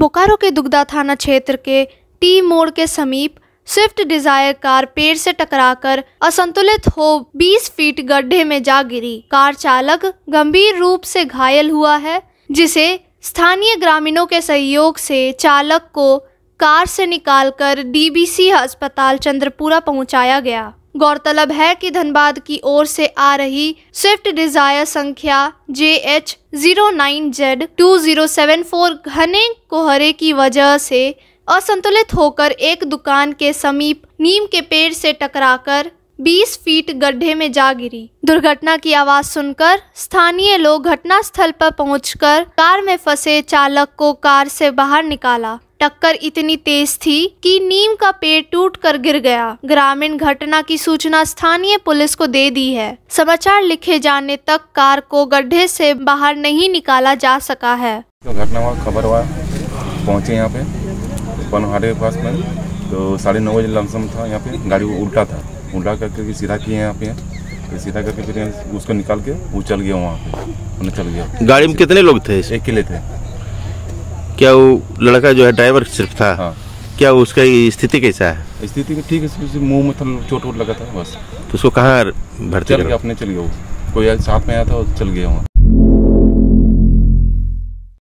बोकारो के दुगदा थाना क्षेत्र के टी मोड़ के समीप स्विफ्ट डिजायर कार पेड़ से टकराकर असंतुलित हो 20 फीट गड्ढे में जा गिरी कार चालक गंभीर रूप से घायल हुआ है जिसे स्थानीय ग्रामीणों के सहयोग से चालक को कार से निकालकर डीबीसी अस्पताल चंद्रपुरा पहुंचाया गया गौरतलब है कि धनबाद की ओर से आ रही स्विफ्ट डिजायर संख्या J H zero nine Z two zero seven four घने कोहरे की वजह से असंतुलित होकर एक दुकान के समीप नीम के पेड़ से टकराकर बीस फीट गड्ढे में जा गिरी दुर्घटना की आवाज सुनकर स्थानीय लोग घटना स्थल पर कर कार में फंसे चालक को कार से बाहर निकाला टक्कर इतनी तेज थी कि नीम का पेड़ टूट कर गिर गया ग्रामीण घटना की सूचना स्थानीय पुलिस को दे दी है समाचार लिखे जाने तक कार को गड्ढे से बाहर नहीं निकाला जा सका है तो घटना हुआ खबर हुआ पहुँचे यहाँ पे पनहारे पास में तो साढ़े नौ बजे लमसम था यहाँ पे गाड़ी उल्टा था कुंडला करके कि सीधा किए यहाँ पे फिर सीधा करके फिर उसको निकाल के वो चल गया वहाँ पे उन्हें चल गया गाड़ी में कितने लोग थे अकेले थे क्या वो लड़का जो है ड्राइवर सिर्फ था हाँ। क्या उसका स्थिति कैसा है स्थिति ठीक है मुंह में थोड़ा चोट वोट लगा था बस तो उसको कहाँ भर्ती चल गया अपने चल गया वो कोई साथ में आया था चल गया वहाँ